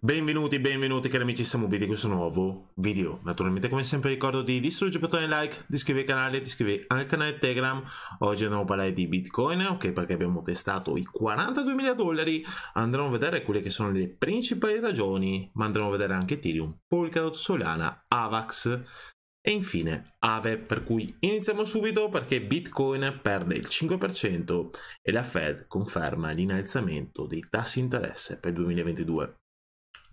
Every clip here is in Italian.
Benvenuti, benvenuti cari amici qui di questo nuovo video. Naturalmente come sempre ricordo di distruggere il bottone like, di iscrivervi al canale, di iscrivervi al canale Telegram. Oggi andiamo a parlare di Bitcoin, ok, perché abbiamo testato i 42.000 dollari. Andremo a vedere quelle che sono le principali ragioni, ma andremo a vedere anche Ethereum, Polkadot, Solana, Avax, e infine Ave, per cui iniziamo subito perché Bitcoin perde il 5% e la Fed conferma l'innalzamento dei tassi interesse per il 2022.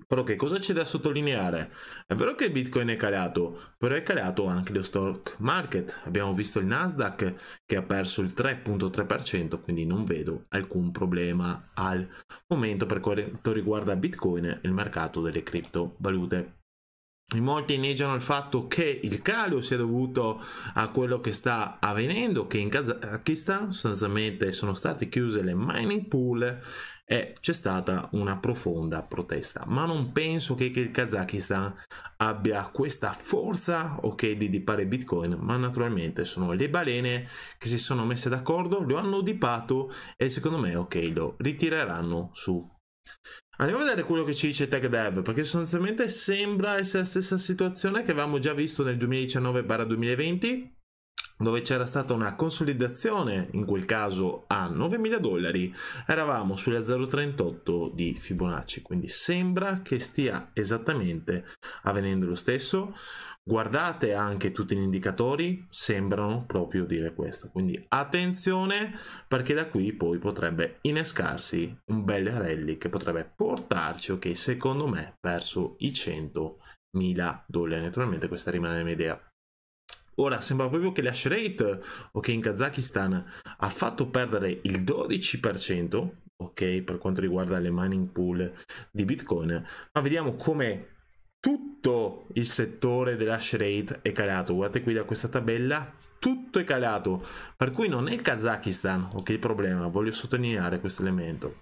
Però che cosa c'è da sottolineare? È vero che il Bitcoin è calato, però è calato anche lo stock market. Abbiamo visto il Nasdaq che ha perso il 3.3%, quindi non vedo alcun problema al momento per quanto riguarda Bitcoin e il mercato delle criptovalute. In molti inneggiano il fatto che il calo sia dovuto a quello che sta avvenendo, che in Kazakistan sostanzialmente sono state chiuse le mining pool e c'è stata una profonda protesta. Ma non penso che, che il Kazakistan abbia questa forza ok di dipare Bitcoin, ma naturalmente sono le balene che si sono messe d'accordo, lo hanno dipato e secondo me ok lo ritireranno su Andiamo a vedere quello che ci dice TechDev, perché sostanzialmente sembra essere la stessa situazione che avevamo già visto nel 2019-2020, dove c'era stata una consolidazione, in quel caso a 9.000 dollari, eravamo sulla 0,38 di Fibonacci, quindi sembra che stia esattamente avvenendo lo stesso. Guardate anche tutti gli indicatori, sembrano proprio dire questo, quindi attenzione perché da qui poi potrebbe innescarsi un bel rally che potrebbe portarci, ok, secondo me, verso i 100 mila dollari. Naturalmente questa rimane la mia idea Ora sembra proprio che la rate ok, in Kazakistan ha fatto perdere il 12%, ok, per quanto riguarda le mining pool di Bitcoin, ma vediamo come tutto il settore della rate è calato. Guardate qui da questa tabella, tutto è calato. Per cui non è il Kazakistan, ok, il problema, voglio sottolineare questo elemento.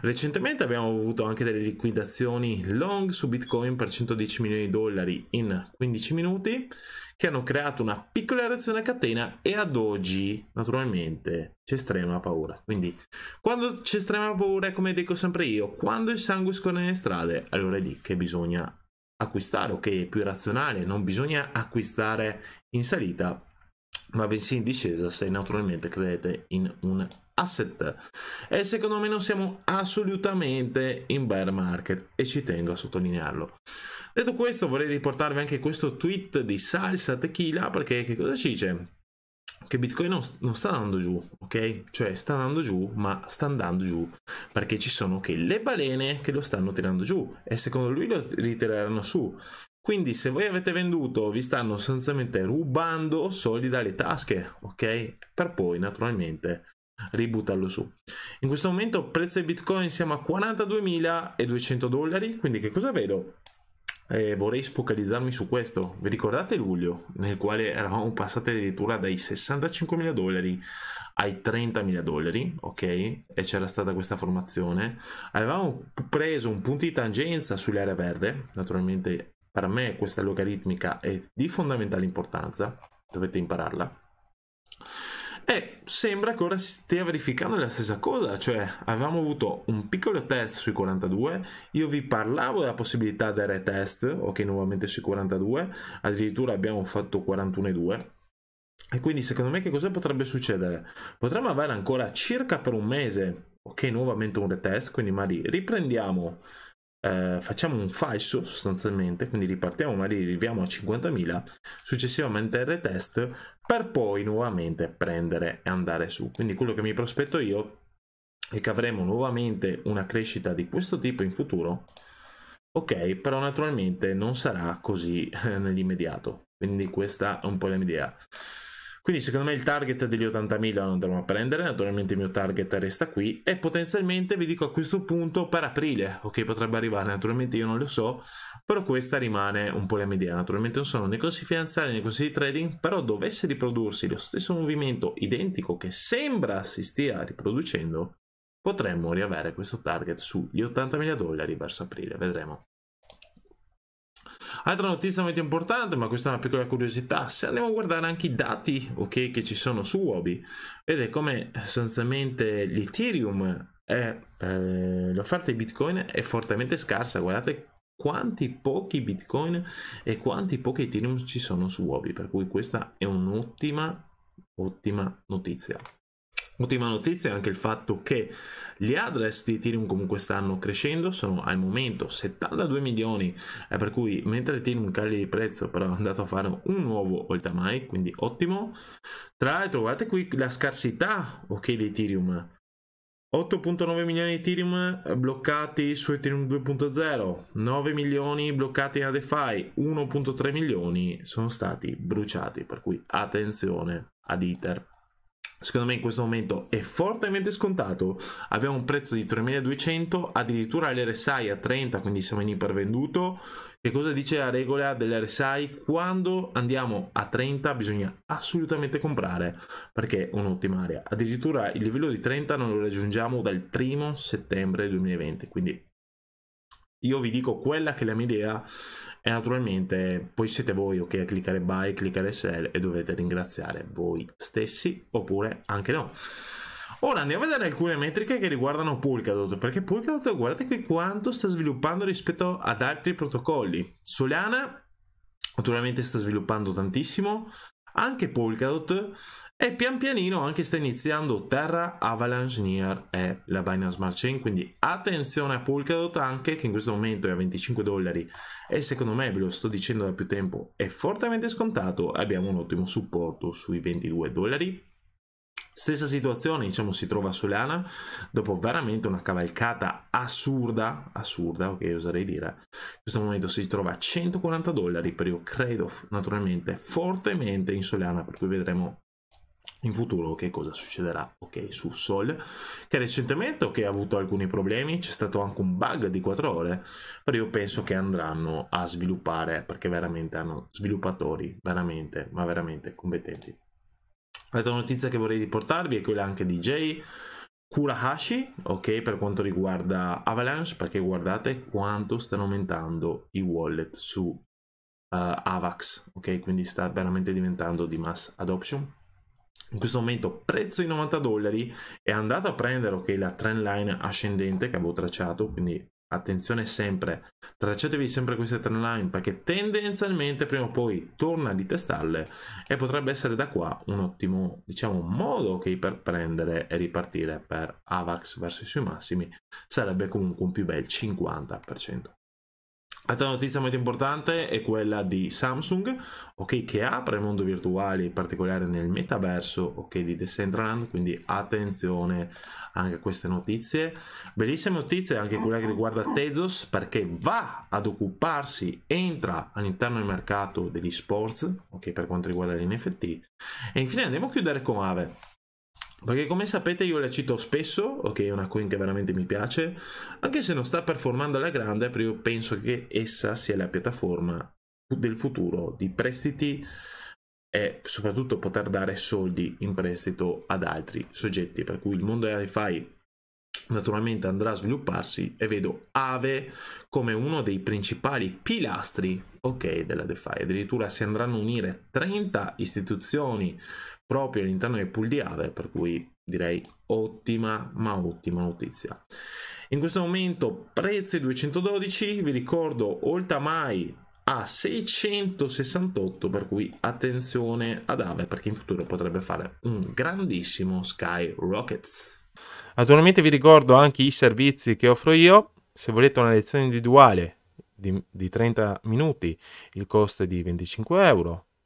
Recentemente abbiamo avuto anche delle liquidazioni long su Bitcoin per 110 milioni di dollari in 15 minuti che hanno creato una piccola reazione a catena e ad oggi naturalmente c'è estrema paura. Quindi quando c'è estrema paura, come dico sempre io, quando il sangue scorre nelle strade, allora è lì che bisogna acquistare, ok, è più razionale, non bisogna acquistare in salita, ma bensì in discesa se naturalmente credete in un asset. E secondo me non siamo assolutamente in bear market e ci tengo a sottolinearlo. Detto questo vorrei riportarvi anche questo tweet di Salsa Tequila perché che cosa ci dice? che Bitcoin non, non, sta andando giù, ok? Cioè sta andando giù, ma sta andando giù perché ci sono okay, le balene che lo stanno tirando giù e secondo lui lo ritireranno su. Quindi se voi avete venduto vi stanno sostanzialmente rubando soldi dalle tasche, ok? Per poi naturalmente ributtarlo su. In questo momento prezzo di Bitcoin siamo a 42.200 dollari, quindi che cosa vedo? eh, vorrei sfocalizzarmi su questo. Vi ricordate luglio, nel quale eravamo passati addirittura dai 65.000 dollari ai 30.000 dollari, ok? E c'era stata questa formazione. Avevamo preso un punto di tangenza sull'area verde, naturalmente per me questa logaritmica è di fondamentale importanza, dovete impararla. E sembra che ora si stia verificando la stessa cosa, cioè avevamo avuto un piccolo test sui 42, io vi parlavo della possibilità del retest, ok nuovamente sui 42, addirittura abbiamo fatto 41,2. E quindi secondo me che cosa potrebbe succedere? Potremmo avere ancora circa per un mese, ok nuovamente un retest, quindi magari riprendiamo eh, facciamo un falso sostanzialmente, quindi ripartiamo ma arriviamo a 50.000, successivamente retest per poi nuovamente prendere e andare su. Quindi quello che mi prospetto io è che avremo nuovamente una crescita di questo tipo in futuro. Ok, però naturalmente non sarà così eh, nell'immediato. Quindi questa è un po' la mia idea. Quindi secondo me il target degli 80.000 lo andremo a prendere, naturalmente il mio target resta qui e potenzialmente vi dico a questo punto per aprile, ok potrebbe arrivare, naturalmente io non lo so, però questa rimane un po' la media, naturalmente non sono né corsi finanziari né corsi di trading, però dovesse riprodursi lo stesso movimento identico che sembra si stia riproducendo, potremmo riavere questo target sugli 80.000 dollari verso aprile, vedremo. Altra notizia molto importante, ma questa è una piccola curiosità, se andiamo a guardare anche i dati okay, che ci sono su Wobi, vedete come sostanzialmente l'Ethereum è, eh, l'offerta di Bitcoin è fortemente scarsa, guardate quanti pochi Bitcoin e quanti pochi Ethereum ci sono su Wobi, per cui questa è un'ottima, ottima notizia. Ultima notizia è anche il fatto che gli address di Ethereum comunque stanno crescendo, sono al momento 72 milioni, eh, per cui mentre Ethereum cali di prezzo però è andato a fare un nuovo all quindi ottimo. Tra l'altro guardate qui la scarsità ok di Ethereum. 8.9 milioni di Ethereum eh, bloccati su Ethereum 2.0, 9 milioni bloccati in DeFi, 1.3 milioni sono stati bruciati, per cui attenzione ad Ether secondo me in questo momento è fortemente scontato abbiamo un prezzo di 3200 addirittura l'RSI a 30 quindi siamo in ipervenduto che cosa dice la regola dell'RSI quando andiamo a 30 bisogna assolutamente comprare perché è un'ottima area addirittura il livello di 30 non lo raggiungiamo dal primo settembre 2020 quindi io vi dico quella che è la mia idea e naturalmente poi siete voi ok a cliccare buy, cliccare sell e dovete ringraziare voi stessi oppure anche no. Ora andiamo a vedere alcune metriche che riguardano Polkadot, perché Polkadot guardate qui quanto sta sviluppando rispetto ad altri protocolli. Solana naturalmente sta sviluppando tantissimo, anche Polkadot e pian pianino anche sta iniziando Terra, Avalanche, Near e la Binance Smart Chain, quindi attenzione a Polkadot anche che in questo momento è a 25 dollari e secondo me, ve lo sto dicendo da più tempo, è fortemente scontato abbiamo un ottimo supporto sui 22 dollari Stessa situazione, diciamo, si trova a Solana dopo veramente una cavalcata assurda, assurda, ok, oserei dire. In questo momento si trova a 140 dollari però io credo naturalmente fortemente in Soleana, per cui vedremo in futuro che cosa succederà ok su Sol che recentemente okay, ha avuto alcuni problemi c'è stato anche un bug di 4 ore però io penso che andranno a sviluppare perché veramente hanno sviluppatori veramente ma veramente competenti L'altra notizia che vorrei riportarvi è quella anche di Jay Kurahashi, ok, per quanto riguarda Avalanche, perché guardate quanto stanno aumentando i wallet su uh, Avax, ok, quindi sta veramente diventando di mass adoption. In questo momento prezzo di 90 dollari è andato a prendere ok, la line ascendente che avevo tracciato, quindi attenzione sempre, tracciatevi sempre queste trend line perché tendenzialmente prima o poi torna di testarle e potrebbe essere da qua un ottimo diciamo modo ok per prendere e ripartire per AVAX verso i suoi massimi sarebbe comunque un più bel 50%. Altra notizia molto importante è quella di Samsung, okay, che apre il mondo virtuale, in particolare nel metaverso okay, di Decentraland, quindi attenzione anche a queste notizie. Bellissime notizie anche quella che riguarda Tezos, perché va ad occuparsi, entra all'interno del mercato degli sports, okay, per quanto riguarda gli NFT. E infine andiamo a chiudere con Ave. Perché come sapete io la cito spesso, ok, è una coin che veramente mi piace, anche se non sta performando alla grande, però io penso che essa sia la piattaforma del futuro di prestiti e soprattutto poter dare soldi in prestito ad altri soggetti, per cui il mondo della DeFi naturalmente andrà a svilupparsi e vedo Ave come uno dei principali pilastri ok della DeFi addirittura si andranno a unire 30 istituzioni proprio all'interno pool di Ave, per cui direi ottima ma ottima notizia. In questo momento prezzi 212, vi ricordo oltre a 668 per cui attenzione ad Ave perché in futuro potrebbe fare un grandissimo skyrockets. Naturalmente vi ricordo anche i servizi che offro io, se volete una lezione individuale di, di 30 minuti il costo è di 25 euro,